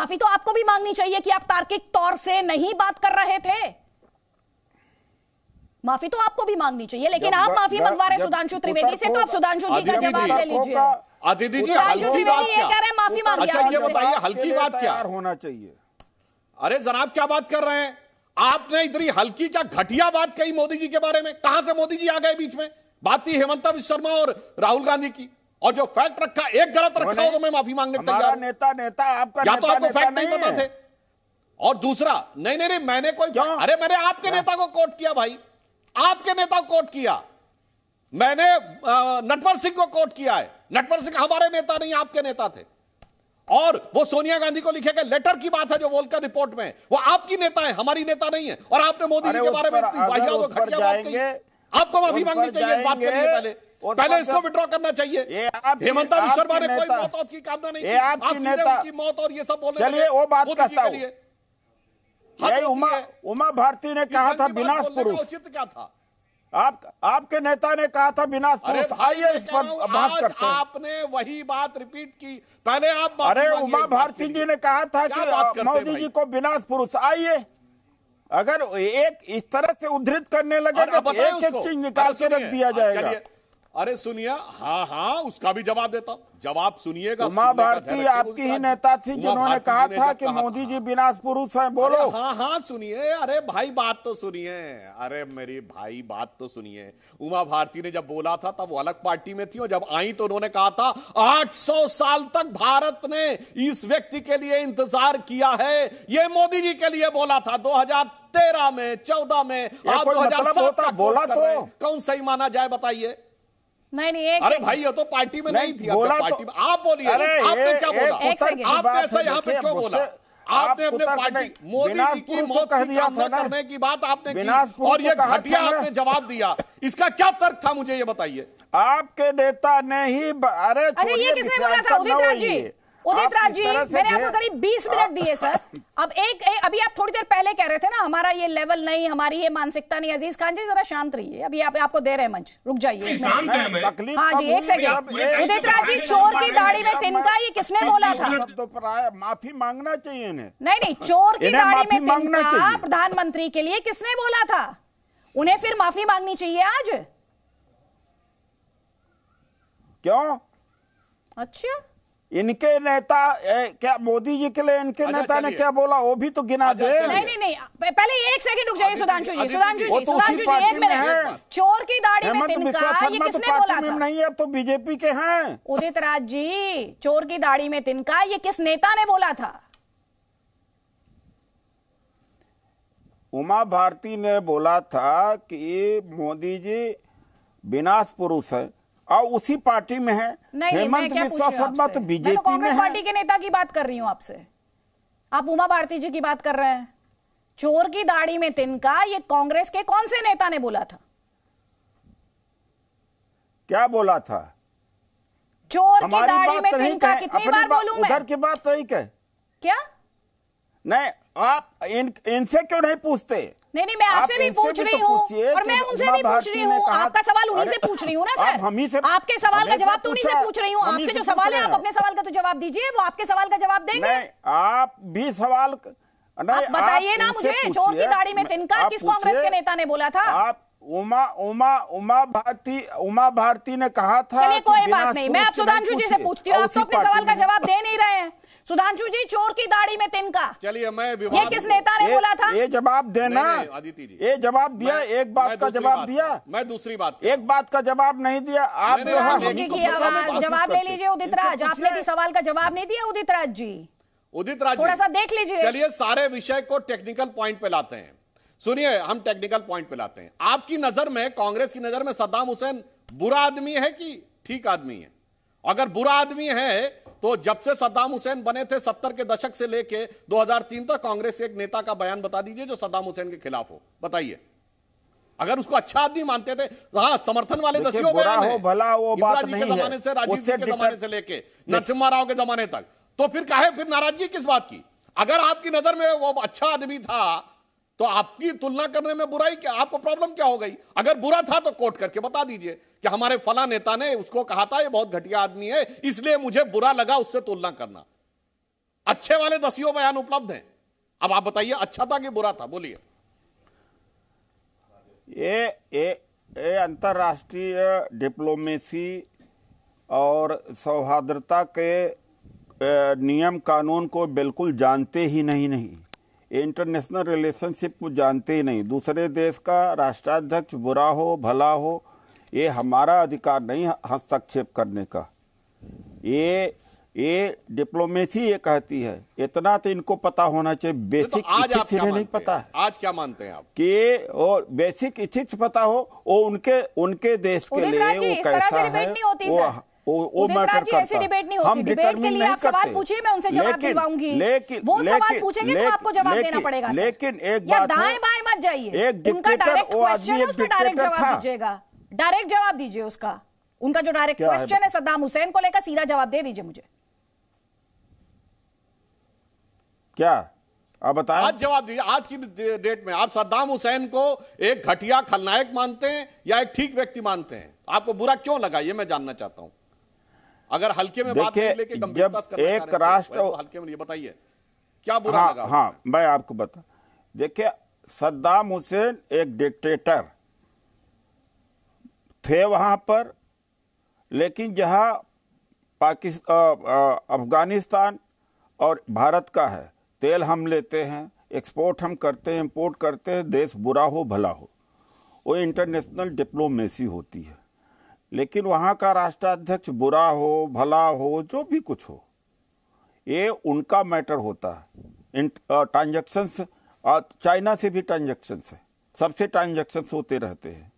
माफी तो आपको भी मांगनी चाहिए कि आप तार्किक तौर से नहीं बात कर रहे थे माफी तो आपको भी मांगनी चाहिए लेकिन आप माफी मंगवा रहे सुधांशु त्रिवेदी से तो आप सुधांशु जी का जवाब ले लीजिए अतिथि जी अच्छा, हल्की बात क्या माफी मांग अच्छा ये बताइए हल्की बात क्या होना चाहिए अरे जनाब क्या बात कर रहे हैं आपने इतनी हल्की क्या घटिया बात कही मोदी जी के बारे में कहां से मोदी जी आ गए बीच में बात थी हेमंत शर्मा और राहुल गांधी की और जो फैक्ट रखा एक गलत रखा हो तो मैं माफी मांगने को तैयार नेता नेता आपका या तो आपको फैक्ट नहीं पता थे और दूसरा नहीं नहीं नहीं मैंने कोई अरे मैंने आपके हाँ। नेता को कोट किया भाई आपके नेता को कोट किया मैंने नटवर सिंह को कोट किया है नटवर सिंह हमारे नेता नहीं आपके नेता थे और वो सोनिया गांधी को लिखे गए लेटर की बात है जो वोलकर रिपोर्ट में वो आपकी नेता है हमारी नेता नहीं है और आपने मोदी जी के बारे में आपको माफी मांगनी चाहिए बात करिए पहले पहले इसको विड्रॉ करना चाहिए हेमंता विश्व शर्मा ने कोई मौत और की कामना नहीं आप नेता की मौत और ये सब बोलने चलिए वो बात करता हूँ यही उमा उमा भारती ने कहा था विनाश पुरुष क्या था आप आपके नेता ने कहा था विनाश पुरुष आइए इस पर बात करते हैं आपने वही बात रिपीट की पहले आप अरे उमा भारती जी ने कहा था कि मोदी जी को विनाश पुरुष आइए अगर एक इस तरह से उद्धृत करने लगे तो एक एक चीज निकाल के रख दिया जाएगा अरे सुनिए हाँ हाँ उसका भी जवाब देता हूँ जवाब सुनिएगा उमा भारती आपकी ही नेता थी जिन्होंने कहा था कि मोदी जी विनाश पुरुष हैं बोलो हाँ हाँ सुनिए अरे भाई बात तो सुनिए अरे मेरी भाई बात तो सुनिए उमा भारती ने जब बोला था तब वो अलग पार्टी में थी और जब आई तो उन्होंने कहा था 800 साल तक भारत ने इस व्यक्ति के लिए इंतजार किया है ये मोदी जी के लिए बोला था दो तेरह में चौदह में आप दो हजार मतलब बोला तो कौन सही माना जाए बताइए नहीं नहीं एक अरे भाई ये तो पार्टी में नहीं, थी बोला पार्टी तो- में आप बोलिए आपने क्या बोला आपने ऐसा यहाँ पे क्यों बोला आपने अपने पार्टी मोदी जी की मौत तो कह दिया था करने की बात आपने की और ये घटिया आपने जवाब दिया इसका क्या तर्क था मुझे ये बताइए आपके नेता ने ही अरे अरे किसने बोला था उदित राज जी उदित राज जी मैंने आपको करीब 20 मिनट दिए सर अब एक, अभी आप थोड़ी देर पहले कह रहे थे ना हमारा ये लेवल नहीं हमारी ये मानसिकता नहीं अजीज खान जी जरा शांत रहिए अभी आप, आपको दे रहे हैं मंच रुक जाइए हाँ जी एक सेकेंड उदित राज जी चोर की दाढ़ी में तिनका ये किसने बोला था तो माफी मांगना चाहिए नहीं नहीं चोर की दाढ़ी में तिनका प्रधानमंत्री के लिए किसने बोला था उन्हें फिर माफी मांगनी चाहिए आज क्यों अच्छा इनके नेता ए, क्या मोदी जी के लिए इनके अच्छा, नेता ने क्या बोला वो भी तो गिना अच्छा, दे नहीं नहीं नहीं पहले एक सेकंड रुक जाइए तो सुधांशु जी तो सुधांशु जी तो सुधांशु जी एक मिनट चोर की दाढ़ी में तिनका ये किसने बोला था नहीं है तो बीजेपी के हैं उदित राज जी चोर की दाढ़ी में तिनका ये किस नेता ने बोला था उमा भारती ने बोला था कि मोदी जी विनाश पुरुष है और उसी पार्टी में है हेमंत मिश्रा शर्मा तो बीजेपी तो में पार्टी के नेता की बात कर रही हूँ आपसे आप उमा भारती जी की बात कर रहे हैं चोर की दाढ़ी में तिनका ये कांग्रेस के कौन से नेता ने बोला था क्या बोला था चोर की दाढ़ी में तिनका कितनी बार बोलूं मैं उधर की बात तो कह क्या नहीं आप इन इनसे क्यों नहीं पूछते नहीं नहीं मैं आपसे भी पूछ रही तो हूँ और मैं उनसे भी पूछ रही हूँ आपका सवाल उन्हीं से पूछ रही हूँ ना सर हम ही से आपके सवाल का जवाब तो उन्हीं से पूछ रही हूँ आपसे जो सवाल है आप अपने सवाल का तो जवाब दीजिए वो आपके सवाल का जवाब देंगे आप भी सवाल बताइए ना मुझे चोर की गाड़ी में तिनका किस कांग्रेस के नेता ने बोला था आप उमा उमा उमा भारती उमा भारती ने कहा था कोई बात नहीं मैं आप सुधांशु जी से पूछती हूँ आप तो अपने सवाल का जवाब दे नहीं रहे हैं सुधांशु जी चोर की दाढ़ी में तिनका चलिए मैं ये किस नेता ने बोला था ये जवाब देना आदित्य जी ये जवाब दिया एक बात का जवाब दिया मैं दूसरी बात एक बात का जवाब नहीं दिया आप जवाब ले लीजिए उदित राज आपने भी सवाल का जवाब नहीं दिया उदित राज जी उदित राज थोड़ा सा देख लीजिए चलिए सारे विषय को टेक्निकल पॉइंट पे लाते हैं सुनिए हम टेक्निकल पॉइंट पे लाते हैं आपकी नजर में कांग्रेस की नजर में सद्दाम हुसैन बुरा आदमी है कि ठीक आदमी है अगर बुरा आदमी है तो जब से सद्दाम हुसैन बने थे सत्तर के दशक से लेके 2003 तक कांग्रेस के एक नेता का बयान बता दीजिए जो सद्दाम हुसैन के खिलाफ हो बताइए अगर उसको अच्छा आदमी मानते थे हाँ समर्थन वाले दसियों बयान हो भला वो बात नहीं के जमाने से राजीव सिंह के जमाने से लेके नरसिम्हा राव के जमाने तक तो फिर कहे फिर नाराजगी किस बात की अगर आपकी नजर में वो अच्छा आदमी था तो आपकी तुलना करने में बुराई क्या आपको प्रॉब्लम क्या हो गई अगर बुरा था तो कोर्ट करके बता दीजिए कि हमारे फला नेता ने उसको कहा था ये बहुत घटिया आदमी है इसलिए मुझे बुरा लगा उससे तुलना करना अच्छे वाले दसियों बयान उपलब्ध हैं अब आप बताइए अच्छा था कि बुरा था बोलिए ये ये, ये अंतर्राष्ट्रीय डिप्लोमेसी और सौहार्द्रता के नियम कानून को बिल्कुल जानते ही नहीं नहीं इंटरनेशनल रिलेशनशिप को जानते ही नहीं दूसरे देश का राष्ट्राध्यक्ष बुरा हो भला हो ये हमारा अधिकार नहीं हस्तक्षेप करने का ये ये डिप्लोमेसी ये कहती है इतना तो इनको पता होना चाहिए तो बेसिक तो आज नहीं पता है आज क्या मानते हैं आप कि वो बेसिक इथिक्स पता हो वो उनके उनके देश के लिए वो कैसा है वो वो, डिबेट नहीं करता है हम डिटरमिन नहीं करते पूछिए मैं उनसे जवाब दिलवाऊंगी लेकिन वो सवाल पूछेंगे तो आपको जवाब देना पड़ेगा लेकिन एक बात दाएं बाएं मत जाइए एक डिक्टेटर वो आदमी एक डिक्टेटर था डायरेक्ट जवाब दीजिए उसका उनका जो डायरेक्ट क्वेश्चन है सद्दाम हुसैन को लेकर सीधा जवाब दे दीजिए मुझे क्या आप बताएं आज जवाब दीजिए आज की डेट में आप सद्दाम हुसैन को एक घटिया खलनायक मानते हैं या एक ठीक व्यक्ति मानते हैं आपको बुरा क्यों लगा ये मैं जानना चाहता हूं अगर हल्के में बात जब एक राष्ट्र तो तो हल्के में ये बताइए क्या बुरा हाँ, लगा हाँ मैं आपको बता देखिए सद्दाम हुसैन एक डिक्टेटर थे वहां पर लेकिन जहाँ पाकिस्तान अफगानिस्तान और भारत का है तेल हम लेते हैं एक्सपोर्ट हम करते हैं इम्पोर्ट करते हैं देश बुरा हो भला हो वो इंटरनेशनल डिप्लोमेसी होती है लेकिन वहाँ का राष्ट्राध्यक्ष बुरा हो भला हो जो भी कुछ हो ये उनका मैटर होता है इन ट्रांजैक्शंस चाइना से भी ट्रांजेक्शन्स है सबसे ट्रांजेक्शन्स होते रहते हैं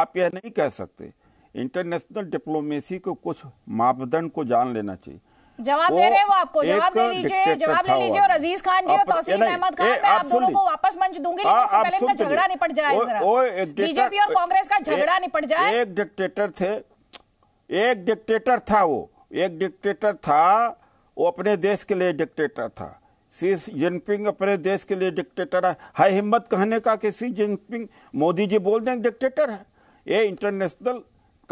आप यह नहीं कह सकते इंटरनेशनल डिप्लोमेसी को कुछ मापदंड को जान लेना चाहिए जवाब दे रहे हैं वो आपको जवाब दे लीजिए जवाब ले लीजिए और अजीज खान जी और तौसीफ अहमद खान मैं आप दोनों को वापस मंच दूंगी हाँ, लेकिन इसका झगड़ा निपट जाए बीजेपी और कांग्रेस का झगड़ा निपट जाए एक डिक्टेटर थे एक डिक्टेटर था वो एक डिक्टेटर था वो अपने देश के लिए डिक्टेटर था सी जिनपिंग अपने देश के लिए डिक्टेटर है हाई हिम्मत कहने का कि सी जिनपिंग मोदी जी बोल दें डिक्टेटर है ये इंटरनेशनल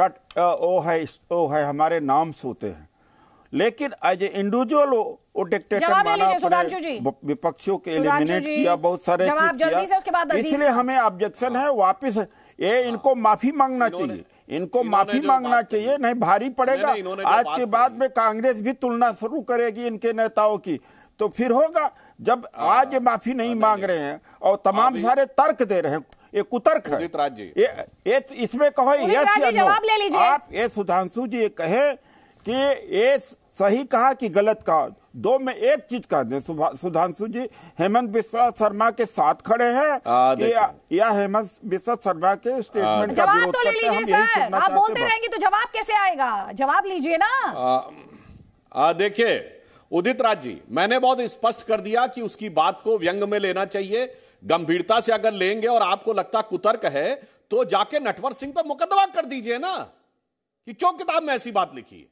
का ओ है ओ है हमारे नाम सोते हैं लेकिन एज ए इंडिविजुअल वो डिक्टेटर माना अपने विपक्षियों के एलिमिनेट किया बहुत सारे किया इसलिए हमें ऑब्जेक्शन है वापिस ये हाँ। इनको माफी मांगना चाहिए इनको माफी मांगना चाहिए नहीं भारी पड़ेगा आज के बाद में कांग्रेस भी तुलना शुरू करेगी इनके नेताओं की तो फिर होगा जब हाँ। आज ये माफी नहीं हाँ, मांग रहे हैं और तमाम सारे तर्क दे रहे हैं ये कुतर्क है ये, ये इसमें कहो यस या नो आप ये सुधांशु जी ये कहे कि ये सही कहा कि गलत कहा दो में एक चीज कह दे सुधांशु जी हेमंत बिस्वा शर्मा के साथ खड़े हैं या, या हेमंत बिस्वा शर्मा के स्टेटमेंट का विरोध तो करते हैं हम आप बोलते रहेंगे तो जवाब कैसे आएगा जवाब लीजिए ना देखिए उदित राज जी मैंने बहुत स्पष्ट कर दिया कि उसकी बात को व्यंग में लेना चाहिए गंभीरता से अगर लेंगे और आपको लगता कुतर्क है तो जाके नटवर सिंह पर मुकदमा कर दीजिए ना कि क्यों किताब में ऐसी बात लिखी है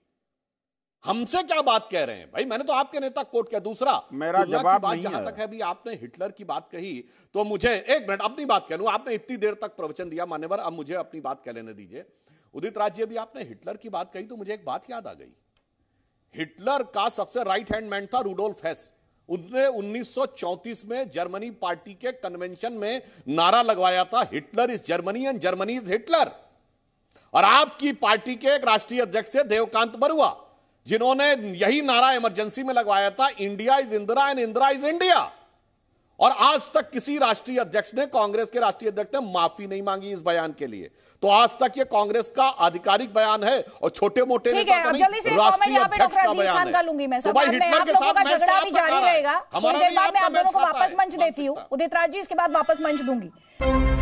हमसे क्या बात कह रहे हैं भाई मैंने तो आपके नेता कोर्ट किया दूसरा मेरा जवाब बात जहां तक है भी आपने हिटलर की बात कही तो मुझे एक मिनट अपनी बात कह लू आपने इतनी देर तक प्रवचन दिया मान्यवर अब मुझे अपनी बात कह लेने दीजिए उदित राज्य अभी आपने हिटलर की बात कही तो मुझे एक बात याद आ गई हिटलर का सबसे राइट हैंड मैन था रूडोल्फ हेस उनने 1934 में जर्मनी पार्टी के कन्वेंशन में नारा लगवाया था Hitler is Germany and Germany is Hitler और आपकी पार्टी के एक राष्ट्रीय अध्यक्ष थे देवकांत बरुआ जिन्होंने यही नारा इमरजेंसी में लगवाया था India is Indira and Indira is India और आज तक किसी राष्ट्रीय अध्यक्ष ने कांग्रेस के राष्ट्रीय अध्यक्ष ने माफी नहीं मांगी इस बयान के लिए तो आज तक ये कांग्रेस का आधिकारिक बयान है और छोटे मोटे नेता का राष्ट्रीय अध्यक्ष का बयान तो हिटलर के साथ तो जारी रहेगा हमारा वापस मंच देती हूँ उदित राज जी इसके बाद वापस मंच दूंगी